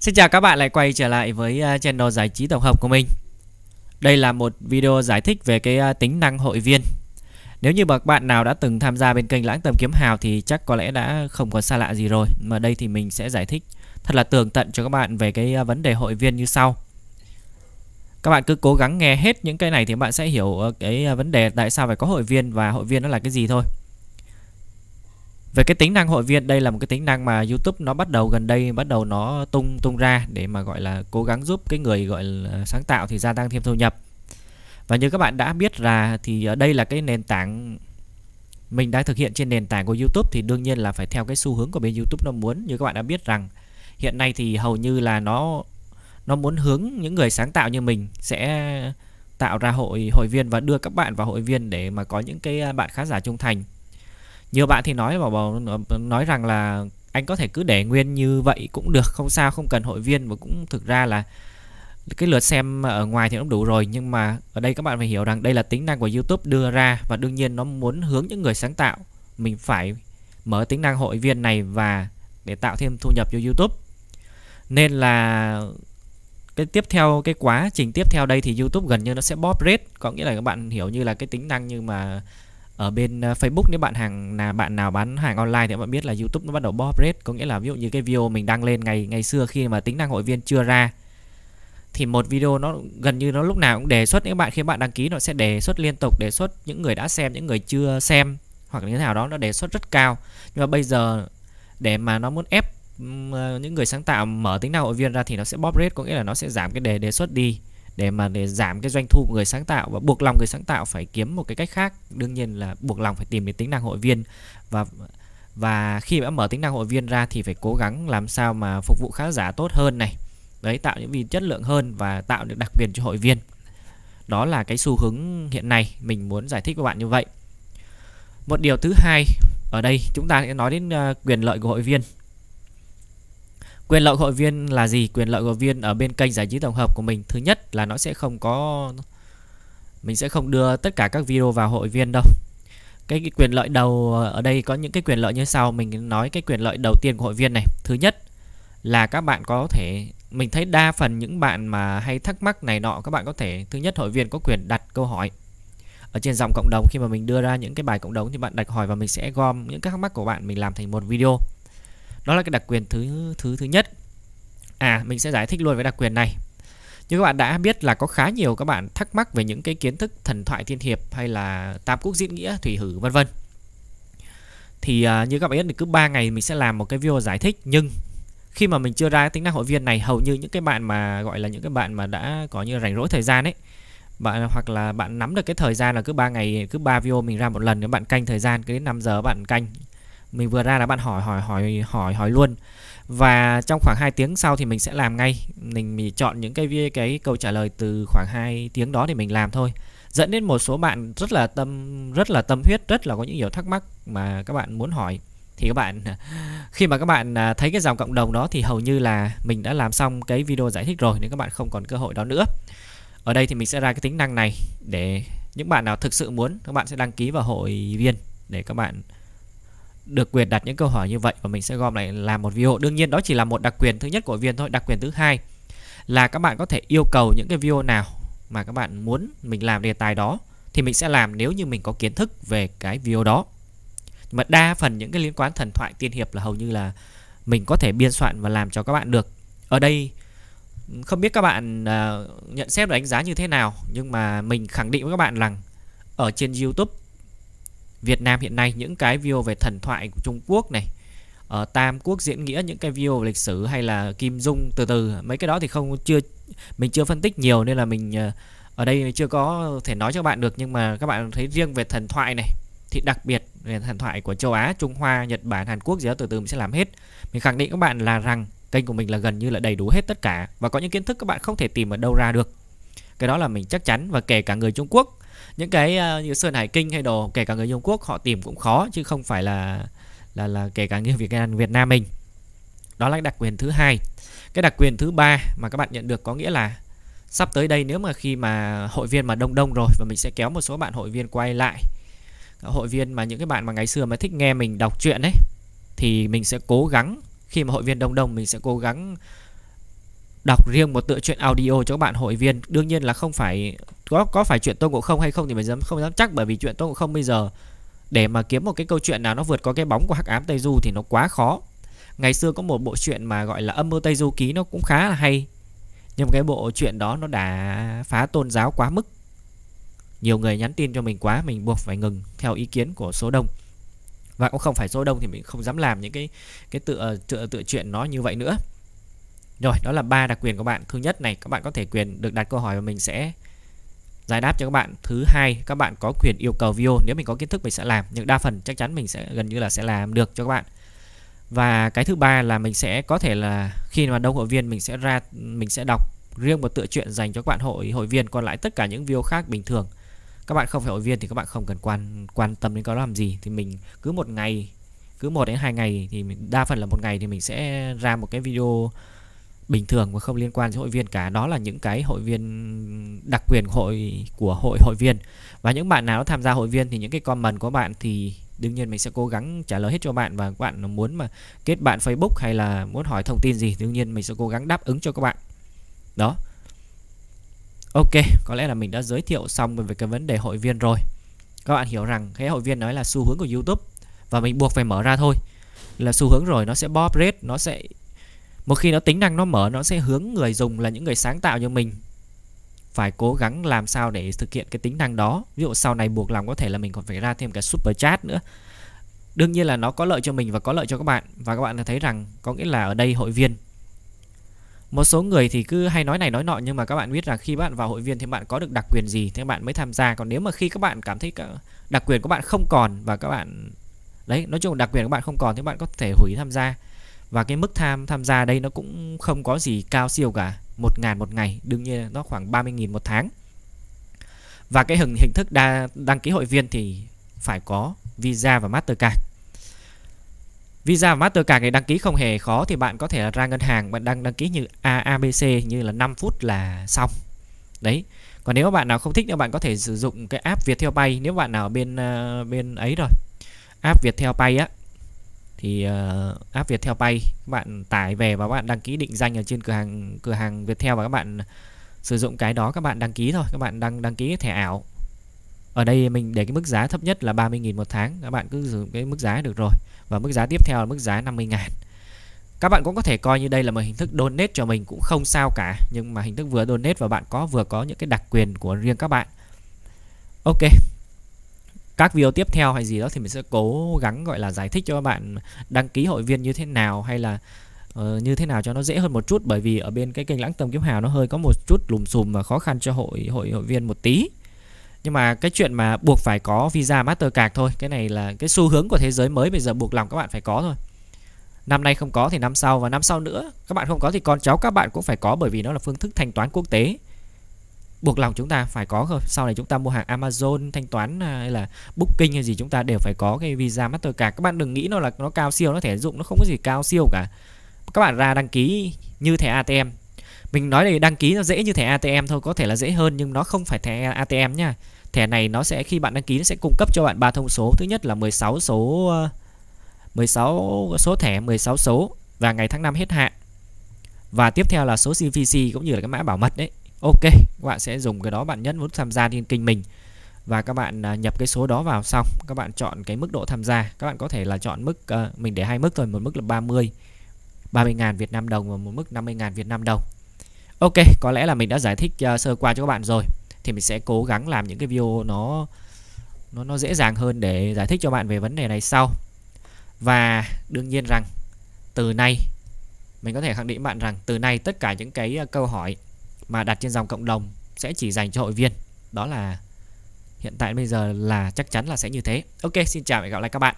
Xin chào các bạn lại quay trở lại với à, channel giải trí tổng hợp của mình Đây là một video giải thích về cái à, tính năng hội viên Nếu như các bạn nào đã từng tham gia bên kênh Lãng Tầm Kiếm Hào thì chắc có lẽ đã không còn xa lạ gì rồi Mà đây thì mình sẽ giải thích thật là tường tận cho các bạn về cái à, vấn đề hội viên như sau các bạn cứ cố gắng nghe hết những cái này thì bạn sẽ hiểu cái vấn đề tại sao phải có hội viên và hội viên nó là cái gì thôi về cái tính năng hội viên đây là một cái tính năng mà YouTube nó bắt đầu gần đây bắt đầu nó tung tung ra để mà gọi là cố gắng giúp cái người gọi là sáng tạo thì gia tăng thêm thu nhập và như các bạn đã biết là thì ờ, đây là cái nền tảng mình đã thực hiện trên nền tảng của YouTube thì đương nhiên là phải theo cái xu hướng của bên YouTube nó muốn như các bạn đã biết rằng hiện nay thì hầu như là nó nó muốn hướng những người sáng tạo như mình sẽ tạo ra hội hội viên và đưa các bạn vào hội viên để mà có những cái ờ, bạn khán giả trung thành nhiều bạn thì nói bảo bảo nói rằng là anh có thể cứ để nguyên như vậy cũng được không sao không cần hội viên và cũng thực ra là cái lượt xem ở ngoài thì nó đủ rồi nhưng mà ở đây các bạn phải hiểu rằng đây là tính năng của YouTube đưa ra và đương nhiên nó muốn hướng những người sáng tạo mình phải mở tính năng hội viên này và để tạo thêm thu nhập cho YouTube nên là cái tiếp theo cái quá trình tiếp theo đây thì YouTube gần như nó sẽ bóp rate có nghĩa là các bạn hiểu như là cái tính năng như mà ở bên ờ, Facebook nếu bạn hàng là bạn nào bán hàng online thì bạn biết là YouTube nó bắt đầu bóp rate có nghĩa là ví dụ như cái video mình đăng lên ngày ngày xưa khi mà tính năng hội viên chưa ra thì một video nó gần như nó lúc nào cũng đề xuất những bạn khi bạn đăng ký nó sẽ đề xuất liên tục đề xuất những người đã xem những người chưa xem hoặc là như thế nào đó nó đề xuất rất cao nhưng mà bây giờ để mà nó muốn ép ờ, những người sáng tạo mở tính năng hội viên ra thì nó sẽ bóp rate có nghĩa là nó sẽ giảm cái đề đề xuất đi để mà để giảm cái doanh thu của người sáng tạo và buộc lòng người sáng tạo phải kiếm một cái cách khác đương nhiên là buộc lòng phải tìm đến tính năng hội viên và và khi đã mở tính năng hội viên ra thì phải cố gắng làm sao mà phục vụ khán giả tốt hơn này đấy tạo những vị chất lượng hơn và tạo được đặc quyền cho hội viên đó là cái xu hướng hiện nay mình muốn giải thích với bạn như vậy một điều thứ hai ở đây chúng ta sẽ nói đến ờ, quyền lợi của hội viên quyền lợi hội viên là gì quyền lợi hội viên ở bên kênh giải trí tổng hợp của mình thứ nhất là nó sẽ không có mình sẽ không đưa tất cả các video vào hội viên đâu cái, cái quyền lợi đầu ở đây có những cái quyền lợi như sau mình nói cái quyền lợi đầu tiên của hội viên này thứ nhất là các bạn có thể mình thấy đa phần những bạn mà hay thắc mắc này nọ các bạn có thể thứ nhất hội viên có quyền đặt câu hỏi ở trên dòng cộng đồng khi mà mình đưa ra những cái bài cộng đồng thì bạn đặt hỏi và mình sẽ gom những cái thắc mắc của bạn mình làm thành một video đó là cái đặc quyền thứ thứ thứ nhất à mình sẽ giải thích luôn với đặc quyền này như các bạn đã biết là có khá nhiều các bạn thắc mắc về những cái kiến thức thần thoại thiên hiệp hay là tam quốc diễn nghĩa thủy hử vân vân thì uh, như các bạn biết thì cứ 3 ngày mình sẽ làm một cái video giải thích nhưng khi mà mình chưa ra tính năng hội viên này hầu như những cái bạn mà gọi là những cái bạn mà đã có như rảnh rỗi thời gian ấy bạn hoặc là bạn nắm được cái thời gian là cứ 3 ngày cứ 3 video mình ra một lần nếu bạn canh thời gian cứ đến 5 giờ bạn canh mình vừa ra là bạn hỏi hỏi hỏi hỏi hỏi luôn và trong khoảng 2 tiếng sau thì mình sẽ làm ngay mình, mình chọn những cái cái câu trả lời từ khoảng 2 tiếng đó thì mình làm thôi dẫn đến một số bạn rất là tâm rất là tâm huyết rất là có những nhiều thắc mắc mà các bạn muốn hỏi thì các bạn khi mà các bạn à, thấy cái dòng cộng đồng đó thì hầu như là mình đã làm xong cái video giải thích rồi nên các bạn không còn cơ hội đó nữa ở đây thì mình sẽ ra cái tính năng này để những bạn nào thực sự muốn các bạn sẽ đăng ký vào hội viên để các bạn được quyền đặt những câu hỏi như vậy và mình sẽ gom lại làm một video. Đương nhiên đó chỉ là một đặc quyền thứ nhất của viên thôi, đặc quyền thứ hai là các bạn có thể yêu cầu những cái video nào mà các bạn muốn mình làm đề tài đó thì mình sẽ làm nếu như mình có kiến thức về cái video đó. mà đa phần những cái liên quan thần thoại tiên hiệp là hầu như là mình có thể biên soạn và làm cho các bạn được. Ở đây không biết các bạn uh, nhận xét và đánh giá như thế nào nhưng mà mình khẳng định với các bạn rằng ở trên YouTube Việt Nam hiện nay những cái video về thần thoại của Trung Quốc này ở ờ, Tam Quốc diễn nghĩa những cái video lịch sử hay là Kim Dung từ từ mấy cái đó thì không chưa mình chưa phân tích nhiều nên là mình ờ, ở đây chưa có thể nói cho các bạn được nhưng mà các bạn thấy riêng về thần thoại này thì đặc biệt về thần thoại của châu Á, Trung Hoa, Nhật Bản, Hàn Quốc gì đó từ từ mình sẽ làm hết. Mình khẳng định các bạn là rằng kênh của mình là gần như là đầy đủ hết tất cả và có những kiến thức các bạn không thể tìm ở đâu ra được. Cái đó là mình chắc chắn và kể cả người Trung Quốc những cái ờ, như sơn hải kinh hay đồ kể cả người trung quốc họ tìm cũng khó chứ không phải là là là kể cả như việt nam việt nam mình đó là cái đặc quyền thứ hai cái đặc quyền thứ ba mà các bạn nhận được có nghĩa là sắp tới đây nếu mà khi mà hội viên mà đông đông rồi và mình sẽ kéo một số bạn hội viên quay lại hội viên mà những cái bạn mà ngày xưa mà thích nghe mình đọc truyện đấy thì mình sẽ cố gắng khi mà hội viên đông đông mình sẽ cố gắng đọc riêng một tựa truyện audio cho các bạn hội viên đương nhiên là không phải có có phải chuyện tôn ngộ không hay không thì mình dám không dám chắc bởi vì chuyện tôn ngộ không bây giờ để mà kiếm một cái câu chuyện nào nó vượt qua cái bóng của hắc ám tây du thì nó quá khó ngày xưa có một bộ chuyện mà gọi là âm mưu tây du ký nó cũng khá là hay nhưng cái bộ chuyện đó nó đã phá tôn giáo quá mức nhiều người nhắn tin cho mình quá mình buộc phải ngừng theo ý kiến của số đông và cũng không phải số đông thì mình không dám làm những cái cái tựa tựa tựa chuyện nó như vậy nữa rồi đó là ba đặc quyền của bạn thứ nhất này các bạn có thể quyền được đặt câu hỏi và mình sẽ giải đáp cho các bạn thứ hai các bạn có quyền yêu cầu video nếu mình có kiến thức mình sẽ làm nhưng đa phần chắc chắn mình sẽ gần như là sẽ làm được cho các bạn và cái thứ ba là mình sẽ có thể là khi mà đông hội viên mình sẽ ra mình sẽ đọc riêng một tựa chuyện dành cho các bạn hội hội viên còn lại tất cả những video khác bình thường các bạn không phải hội viên thì các bạn không cần quan quan tâm đến có làm gì thì mình cứ một ngày cứ một đến hai ngày thì mình, đa phần là một ngày thì mình sẽ ra một cái video bình thường và không liên quan đến hội viên cả đó là những cái hội viên đặc quyền hội của hội hội viên và những bạn nào tham gia hội viên thì những cái comment của bạn thì đương nhiên mình sẽ cố gắng trả lời hết cho bạn và các bạn muốn mà kết bạn Facebook hay là muốn hỏi thông tin gì đương nhiên mình sẽ cố gắng đáp ứng cho các bạn đó Ok có lẽ là mình đã giới thiệu xong về cái vấn đề hội viên rồi các bạn hiểu rằng cái hội viên nói là xu hướng của YouTube và mình buộc phải mở ra thôi là xu hướng rồi nó sẽ bóp rate nó sẽ một khi nó tính năng nó mở Nó sẽ hướng người dùng là những người sáng tạo như mình Phải cố gắng làm sao để thực hiện cái tính năng đó Ví dụ sau này buộc lòng có thể là mình còn phải ra thêm cái super chat nữa Đương nhiên là nó có lợi cho mình và có lợi cho các bạn Và các bạn đã thấy rằng có nghĩa là ở đây hội viên một số người thì cứ hay nói này nói nọ nhưng mà các bạn biết là khi bạn vào hội viên thì bạn có được đặc quyền gì thì bạn mới tham gia còn nếu mà khi các bạn cảm thấy đặc quyền của bạn không còn và các bạn đấy nói chung đặc quyền của bạn không còn thì bạn có thể hủy tham gia và cái mức tham tham gia đây nó cũng không có gì cao siêu cả 1 ngàn một ngày đương nhiên nó khoảng 30.000 một tháng Và cái hình hình thức đa, đăng ký hội viên thì phải có Visa và Mastercard Visa và Mastercard này đăng ký không hề khó thì bạn có thể ra ngân hàng bạn đăng đăng ký như AABC như là 5 phút là xong. Đấy. Còn nếu bạn nào không thích thì bạn có thể sử dụng cái app Viettel Pay nếu bạn nào bên ờ, bên ấy rồi. App Viettel Pay á thì uh, app Viettel Pay các bạn tải về và các bạn đăng ký định danh ở trên cửa hàng cửa hàng Viettel và các bạn sử dụng cái đó các bạn đăng ký thôi các bạn đăng đăng ký thẻ ảo ở đây mình để cái mức giá thấp nhất là 30.000 một tháng các bạn cứ sử dụng cái mức giá được rồi và mức giá tiếp theo là mức giá 50.000 các bạn cũng có thể coi như đây là một hình thức donate cho mình cũng không sao cả nhưng mà hình thức vừa donate và bạn có vừa có những cái đặc quyền của riêng các bạn ok các video tiếp theo hay gì đó thì mình sẽ cố gắng gọi là giải thích cho các bạn đăng ký hội viên như thế nào hay là Ờ, như thế nào cho nó dễ hơn một chút bởi vì ở bên cái kênh lãng tâm kiếm hào nó hơi có một chút lùm xùm và khó khăn cho hội hội hội viên một tí nhưng mà cái chuyện mà buộc phải có visa mastercard thôi cái này là cái xu hướng của thế giới mới bây giờ buộc lòng các bạn phải có thôi năm nay không có thì năm sau và năm sau nữa các bạn không có thì con cháu các bạn cũng phải có bởi vì nó là phương thức thanh toán quốc tế buộc lòng chúng ta phải có thôi sau này chúng ta mua hàng Amazon thanh toán à, hay là booking hay gì chúng ta đều phải có cái visa Mastercard các bạn đừng nghĩ nó là nó cao siêu nó thể dụng nó không có gì cao siêu cả các bạn ra đăng ký như thẻ ATM mình nói là đăng ký nó dễ như thẻ ATM thôi có thể là dễ hơn nhưng nó không phải thẻ ATM nha thẻ này nó sẽ khi bạn đăng ký nó sẽ cung cấp cho bạn ba thông số thứ nhất là 16 số 16 à, số thẻ 16 số và ngày tháng năm hết hạn và tiếp theo là số CVC cũng như là cái mã bảo mật đấy ok các bạn sẽ dùng cái đó bạn nhấn nút tham gia trên kênh mình và các bạn à, nhập cái số đó vào xong các bạn chọn cái mức độ tham gia các bạn có thể là chọn mức uh, mình để hai mức thôi một mức là 30 30.000 Việt Nam đồng và một mức 50.000 Việt Nam đồng Ok có lẽ là mình đã giải thích uh, sơ qua cho các bạn rồi thì mình sẽ cố gắng làm những cái video nó nó nó dễ dàng hơn để giải thích cho bạn về vấn đề này sau và đương nhiên rằng từ nay mình có thể khẳng định bạn rằng từ nay tất cả những cái ờ, câu hỏi mà đặt trên dòng cộng đồng sẽ chỉ dành cho hội viên. Đó là hiện tại bây giờ là chắc chắn là sẽ như thế. Ok, xin chào và hẹn gặp lại các bạn.